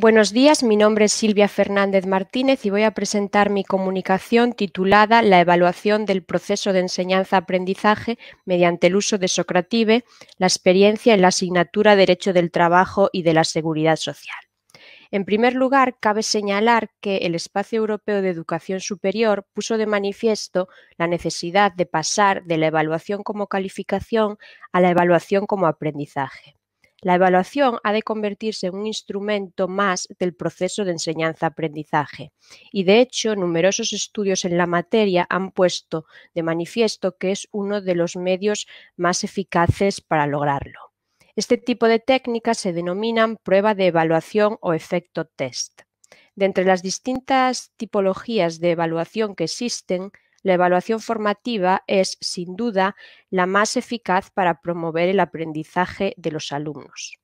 Buenos días, mi nombre es Silvia Fernández Martínez y voy a presentar mi comunicación titulada La evaluación del proceso de enseñanza-aprendizaje mediante el uso de Socrative, la experiencia en la asignatura Derecho del Trabajo y de la Seguridad Social. En primer lugar, cabe señalar que el Espacio Europeo de Educación Superior puso de manifiesto la necesidad de pasar de la evaluación como calificación a la evaluación como aprendizaje. La evaluación ha de convertirse en un instrumento más del proceso de enseñanza-aprendizaje y, de hecho, numerosos estudios en la materia han puesto de manifiesto que es uno de los medios más eficaces para lograrlo. Este tipo de técnicas se denominan prueba de evaluación o efecto test. De entre las distintas tipologías de evaluación que existen, la evaluación formativa es, sin duda, la más eficaz para promover el aprendizaje de los alumnos.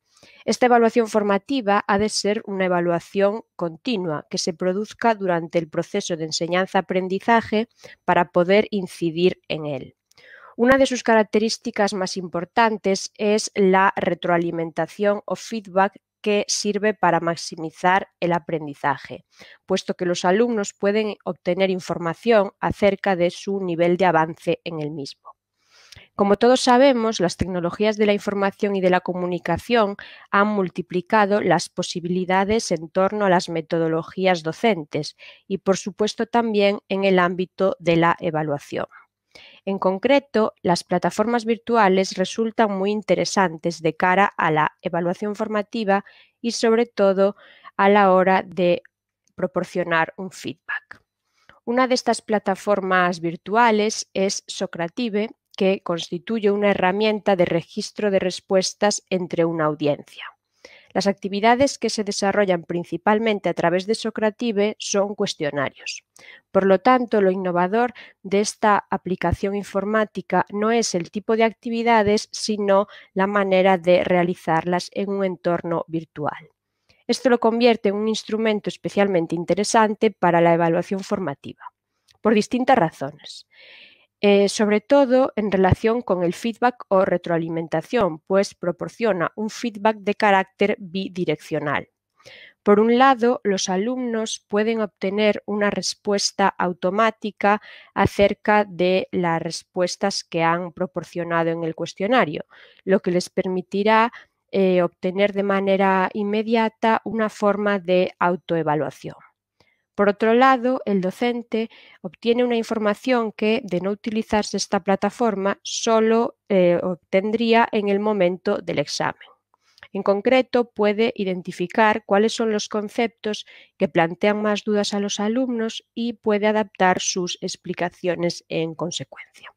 Esta evaluación formativa ha de ser una evaluación continua que se produzca durante el proceso de enseñanza-aprendizaje para poder incidir en él. Una de sus características más importantes es la retroalimentación o feedback que sirve para maximizar el aprendizaje, puesto que los alumnos pueden obtener información acerca de su nivel de avance en el mismo. Como todos sabemos, las tecnologías de la información y de la comunicación han multiplicado las posibilidades en torno a las metodologías docentes y, por supuesto, también en el ámbito de la evaluación. En concreto, las plataformas virtuales resultan muy interesantes de cara a la evaluación formativa y sobre todo a la hora de proporcionar un feedback. Una de estas plataformas virtuales es Socrative, que constituye una herramienta de registro de respuestas entre una audiencia. Las actividades que se desarrollan principalmente a través de Socrative son cuestionarios. Por lo tanto, lo innovador de esta aplicación informática no es el tipo de actividades, sino la manera de realizarlas en un entorno virtual. Esto lo convierte en un instrumento especialmente interesante para la evaluación formativa, por distintas razones. Eh, sobre todo en relación con el feedback o retroalimentación, pues proporciona un feedback de carácter bidireccional. Por un lado, los alumnos pueden obtener una respuesta automática acerca de las respuestas que han proporcionado en el cuestionario, lo que les permitirá eh, obtener de manera inmediata una forma de autoevaluación. Por otro lado, el docente obtiene una información que, de no utilizarse esta plataforma, solo eh, obtendría en el momento del examen. En concreto, puede identificar cuáles son los conceptos que plantean más dudas a los alumnos y puede adaptar sus explicaciones en consecuencia.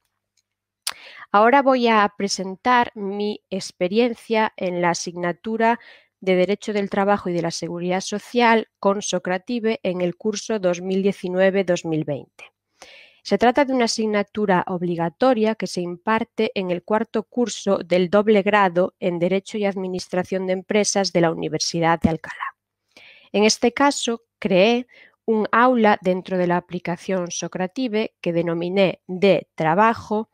Ahora voy a presentar mi experiencia en la asignatura de Derecho del Trabajo y de la Seguridad Social con Socrative en el curso 2019-2020. Se trata de una asignatura obligatoria que se imparte en el cuarto curso del doble grado en Derecho y Administración de Empresas de la Universidad de Alcalá. En este caso, creé un aula dentro de la aplicación Socrative que denominé de trabajo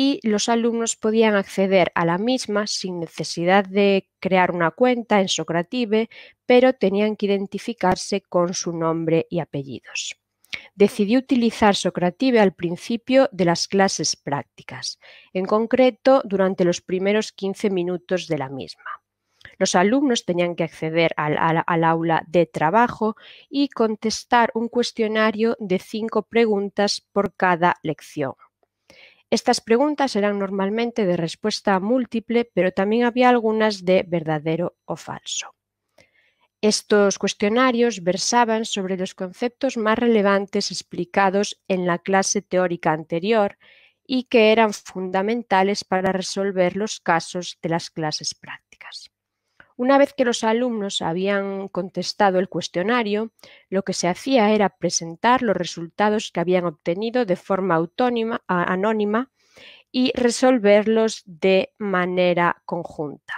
y los alumnos podían acceder a la misma sin necesidad de crear una cuenta en Socrative, pero tenían que identificarse con su nombre y apellidos. Decidí utilizar Socrative al principio de las clases prácticas, en concreto durante los primeros 15 minutos de la misma. Los alumnos tenían que acceder al, al, aula de trabajo y contestar un cuestionario de cinco preguntas por cada lección. Estas preguntas eran normalmente de respuesta múltiple, pero también había algunas de verdadero o falso. Estos cuestionarios versaban sobre los conceptos más relevantes explicados en la clase teórica anterior y que eran fundamentales para resolver los casos de las clases prácticas. Una vez que los alumnos habían contestado el cuestionario, lo que se hacía era presentar los resultados que habían obtenido de forma anónima y resolverlos de manera conjunta.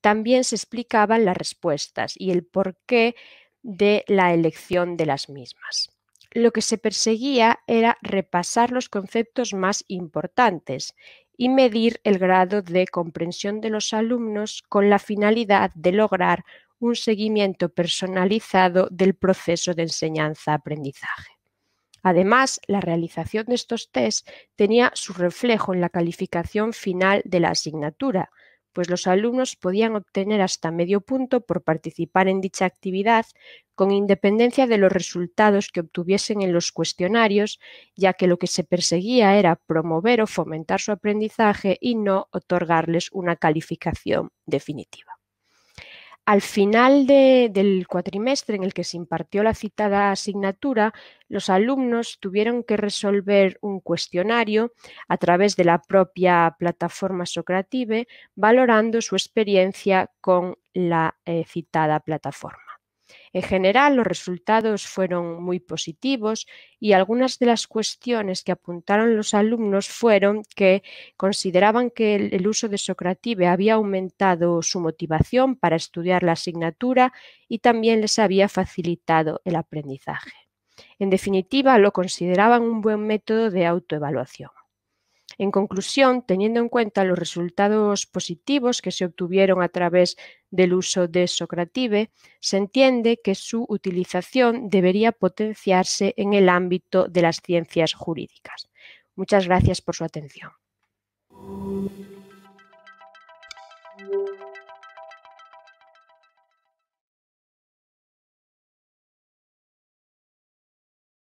También se explicaban las respuestas y el porqué de la elección de las mismas. Lo que se perseguía era repasar los conceptos más importantes y medir el grado de comprensión de los alumnos con la finalidad de lograr un seguimiento personalizado del proceso de enseñanza-aprendizaje. Además, la realización de estos test tenía su reflejo en la calificación final de la asignatura, pues los alumnos podían obtener hasta medio punto por participar en dicha actividad con independencia de los resultados que obtuviesen en los cuestionarios, ya que lo que se perseguía era promover o fomentar su aprendizaje y no otorgarles una calificación definitiva. Al final del cuatrimestre en el que se impartió la citada asignatura, los alumnos tuvieron que resolver un cuestionario a través de la propia plataforma Socrative, valorando su experiencia con la eh, citada plataforma. En general, los resultados fueron muy positivos y algunas de las cuestiones que apuntaron los alumnos fueron que consideraban que el uso de Socrative había aumentado su motivación para estudiar la asignatura y también les había facilitado el aprendizaje. En definitiva, lo consideraban un buen método de autoevaluación. En conclusión, teniendo en cuenta los resultados positivos que se obtuvieron a través del uso de Socrative, se entiende que su utilización debería potenciarse en el ámbito de las ciencias jurídicas. Muchas gracias por su atención.